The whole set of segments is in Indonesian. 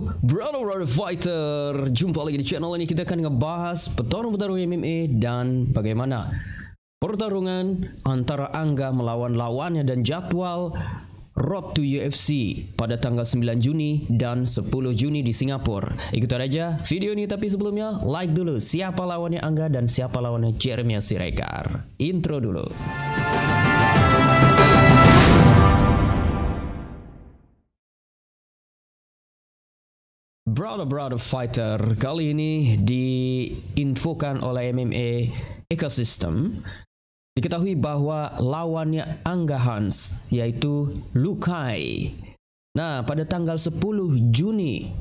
Brother Brother Fighter Jumpa lagi di channel ini kita akan ngebahas petarung-petarung MMA dan bagaimana Pertarungan antara Angga melawan lawannya dan jadwal Road to UFC pada tanggal 9 Juni dan 10 Juni di Singapura. Ikutan aja video ini tapi sebelumnya like dulu siapa lawannya Angga dan siapa lawannya Jeremy Siregar. Intro dulu. Brother Brother Fighter kali ini diinfokan oleh MMA Ecosystem diketahui bahwa lawannya Angga Hans yaitu Lukai. Nah, pada tanggal 10 Juni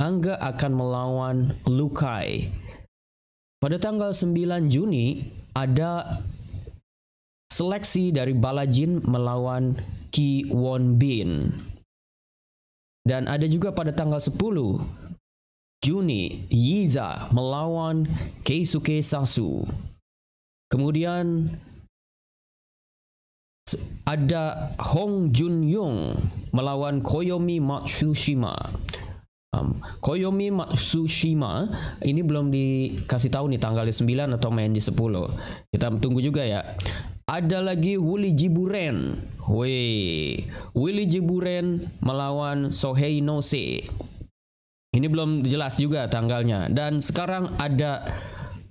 Angga akan melawan Lukai. Pada tanggal 9 Juni ada seleksi dari Balajin melawan Ki Won Bin. Dan ada juga pada tanggal 10 Juni, Yiza melawan Keisuke Sasu. Kemudian ada Hong Jun Yong melawan Koyomi Matsushima. Um, Koyomi Matsushima ini belum dikasih tahu nih tanggalnya 9 atau main di 10. Kita tunggu juga ya. Ada lagi Willy Jiburen. Wih, Willy Jiburen melawan Sohei Nose. Ini belum jelas juga tanggalnya. Dan sekarang ada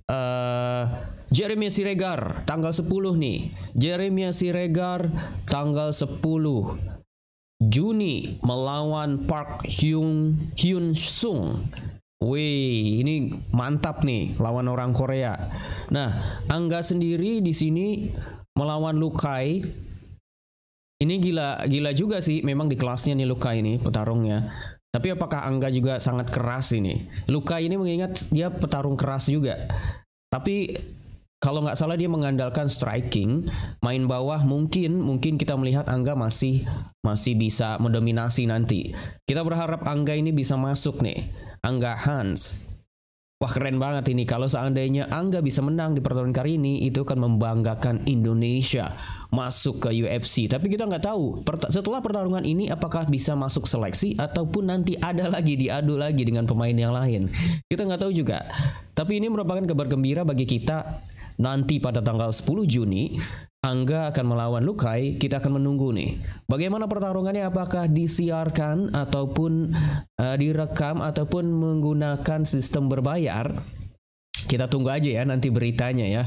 uh, Jeremy Siregar tanggal 10 nih. Jeremy Siregar tanggal 10 Juni melawan Park Hyung Hyun Sung. Wih, ini mantap nih lawan orang Korea. Nah, Angga sendiri di sini melawan Lukai. Ini gila gila juga sih memang di kelasnya nih Lukai ini petarungnya. Tapi apakah Angga juga sangat keras ini? Lukai ini mengingat dia petarung keras juga. Tapi kalau nggak salah dia mengandalkan striking, main bawah mungkin mungkin kita melihat Angga masih masih bisa mendominasi nanti. Kita berharap Angga ini bisa masuk nih. Angga Hans Wah keren banget ini kalau seandainya Angga bisa menang di pertarungan kali ini itu akan membanggakan Indonesia masuk ke UFC. Tapi kita nggak tahu setelah pertarungan ini apakah bisa masuk seleksi ataupun nanti ada lagi diadu lagi dengan pemain yang lain. Kita nggak tahu juga. Tapi ini merupakan kabar gembira bagi kita nanti pada tanggal 10 Juni Angga akan melawan Lukai, kita akan menunggu nih. Bagaimana pertarungannya? Apakah disiarkan ataupun uh, direkam ataupun menggunakan sistem berbayar? Kita tunggu aja ya nanti beritanya ya.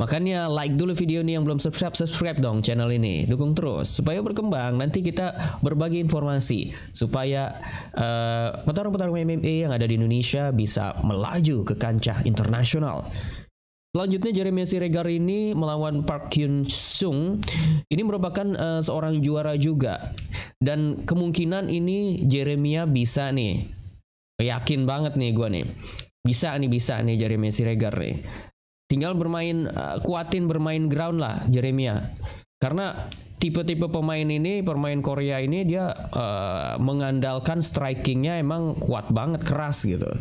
Makanya like dulu video ini yang belum subscribe, subscribe dong channel ini. Dukung terus supaya berkembang. Nanti kita berbagi informasi supaya petarung eh, petarung-petarung MMA yang ada di Indonesia bisa melaju ke kancah internasional. Selanjutnya Jeremy Siregar ini melawan Park Hyun Sung. Ini merupakan uh, seorang juara juga. Dan kemungkinan ini Jeremia bisa nih. Yakin banget nih gue nih. Bisa nih bisa nih Jeremy Siregar nih. Tinggal bermain uh, kuatin bermain ground lah Jeremia. Karena tipe-tipe pemain ini, pemain Korea ini dia uh, mengandalkan strikingnya emang kuat banget, keras gitu.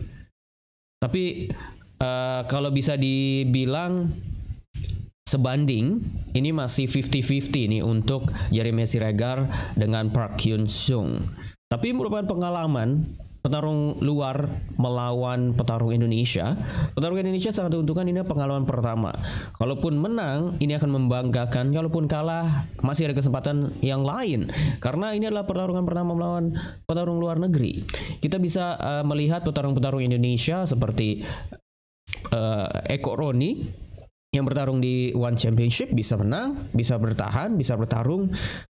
Tapi Eh, kalau bisa dibilang sebanding ini masih 50-50 nih untuk Jeremy Siregar dengan Park Hyun Sung. Tapi merupakan pengalaman petarung luar melawan petarung Indonesia. Petarung Indonesia sangat diuntungkan ini pengalaman pertama. Kalaupun menang ini akan membanggakan, kalaupun kalah masih ada kesempatan yang lain karena ini adalah pertarungan pertama melawan petarung luar negeri. Kita bisa uh, melihat petarung-petarung Indonesia seperti uh, Eko Roni yang bertarung di One Championship bisa menang, bisa bertahan, bisa bertarung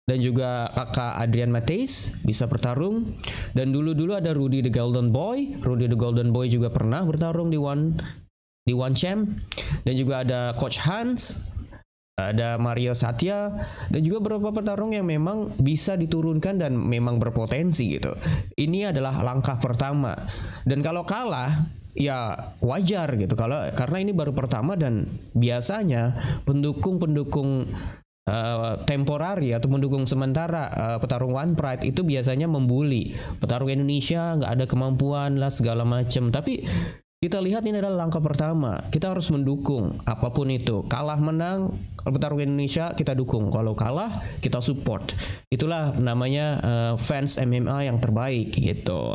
dan juga kakak Adrian Mateis bisa bertarung dan dulu-dulu ada Rudy the Golden Boy, Rudy the Golden Boy juga pernah bertarung di One di One Champ dan juga ada Coach Hans ada Mario Satya dan juga beberapa petarung yang memang bisa diturunkan dan memang berpotensi gitu. Ini adalah langkah pertama. Dan kalau kalah ya wajar gitu kalau karena ini baru pertama dan biasanya pendukung-pendukung uh, temporari atau pendukung sementara uh, petarung One Pride itu biasanya membuli petarung Indonesia nggak ada kemampuan lah segala macam tapi kita lihat ini adalah langkah pertama. Kita harus mendukung apapun itu. Kalah menang petarung Indonesia kita dukung. Kalau kalah kita support. Itulah namanya uh, fans MMA yang terbaik gitu.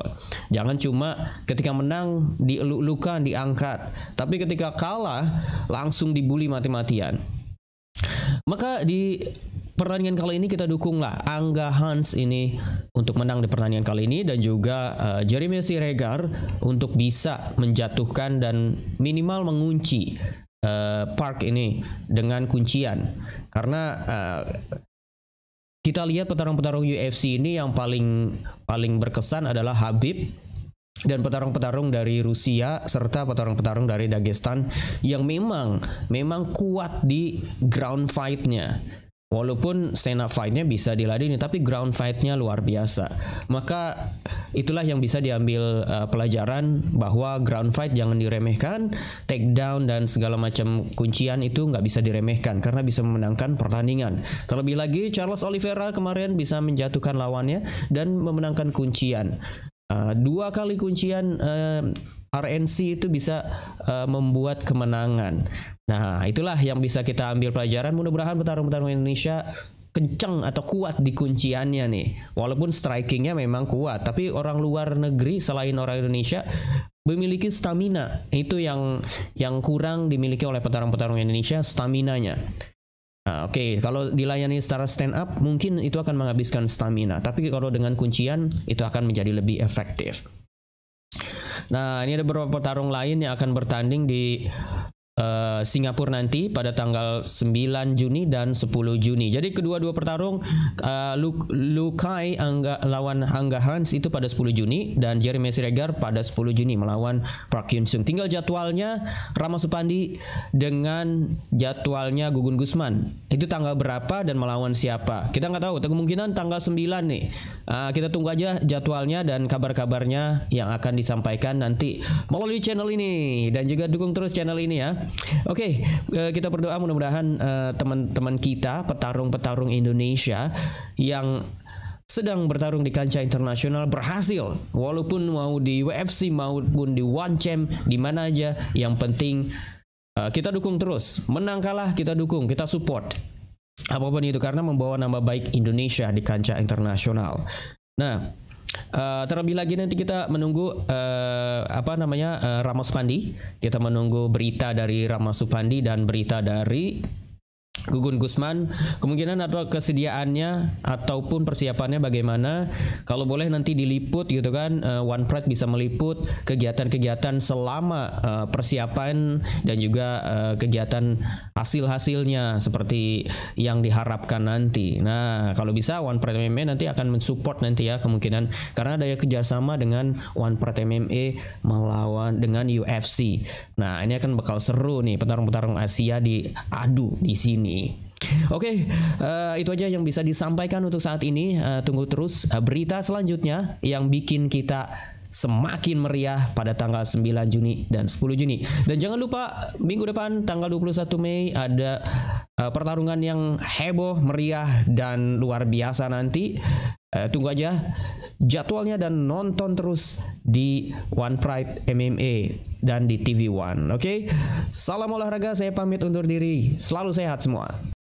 Jangan cuma ketika menang dieluk-elukan, diangkat. Tapi ketika kalah langsung dibully mati-matian. Maka di pertandingan kali ini kita dukung lah Angga Hans ini untuk menang di pertandingan kali ini dan juga uh, Jeremy Siregar untuk bisa menjatuhkan dan minimal mengunci uh, Park ini dengan kuncian karena uh, kita lihat petarung-petarung UFC ini yang paling paling berkesan adalah Habib dan petarung-petarung dari Rusia serta petarung-petarung dari Dagestan yang memang memang kuat di ground fight-nya. Walaupun stand up fight-nya bisa diladeni tapi ground fight-nya luar biasa. Maka itulah yang bisa diambil uh, pelajaran bahwa ground fight jangan diremehkan, take down dan segala macam kuncian itu nggak bisa diremehkan karena bisa memenangkan pertandingan. Terlebih lagi Charles Oliveira kemarin bisa menjatuhkan lawannya dan memenangkan kuncian. Uh, dua kali kuncian uh, RNC itu bisa uh, membuat kemenangan. Nah, itulah yang bisa kita ambil pelajaran. Mudah-mudahan petarung-petarung Indonesia kencang atau kuat di kunciannya nih. Walaupun strikingnya memang kuat, tapi orang luar negeri selain orang Indonesia memiliki stamina. Itu yang yang kurang dimiliki oleh petarung-petarung Indonesia staminanya. Nah, Oke, okay. kalau dilayani secara stand up mungkin itu akan menghabiskan stamina, tapi kalau dengan kuncian itu akan menjadi lebih efektif. Nah, ini ada beberapa petarung lain yang akan bertanding di Eh, Singapura nanti pada tanggal 9 Juni dan 10 Juni. Jadi kedua dua pertarung uh, Lukai Angga, lawan Angga Hans itu pada 10 Juni dan Jeremy Siregar pada 10 Juni melawan Park Hyun Sung. Tinggal jadwalnya Rama Supandi dengan jadwalnya Gugun Gusman. Itu tanggal berapa dan melawan siapa? Kita nggak tahu. Kemungkinan tanggal 9 nih. Uh, kita tunggu aja jadwalnya dan kabar-kabarnya yang akan disampaikan nanti melalui channel ini dan juga dukung terus channel ini ya. Oke, okay, eh, kita berdoa mudah-mudahan eh, teman-teman kita petarung-petarung Indonesia yang sedang bertarung di kancah internasional berhasil walaupun mau di UFC maupun di One Champ di mana aja yang penting uh, kita dukung terus menang kalah kita dukung kita support apapun itu karena membawa nama baik Indonesia di kancah internasional nah Uh, terlebih lagi nanti kita menunggu uh, apa namanya uh, Ramos Pandi. Kita menunggu berita dari Ramos Supandi dan berita dari Gugun Gusman, kemungkinan atau kesediaannya ataupun persiapannya bagaimana? Kalau boleh nanti diliput gitu kan, uh, One Pride bisa meliput kegiatan-kegiatan selama uh, persiapan dan juga uh, kegiatan hasil-hasilnya seperti yang diharapkan nanti. Nah, kalau bisa One Pride MMA nanti akan mensupport nanti ya kemungkinan karena ada kerjasama dengan One Pride MMA melawan dengan UFC. Nah, ini akan bakal seru nih petarung-petarung Asia diadu di sini ini. Oke, okay, uh, eh, itu aja yang bisa disampaikan untuk saat ini. Uh, tunggu terus uh, berita selanjutnya yang bikin kita semakin meriah pada tanggal 9 Juni dan 10 Juni. Dan jangan lupa minggu depan tanggal 21 Mei ada uh, pertarungan yang heboh, meriah dan luar biasa nanti eh, tunggu aja jadwalnya dan nonton terus di One Pride MMA dan di TV One. Oke, okay? salam olahraga. Saya pamit undur diri. Selalu sehat semua.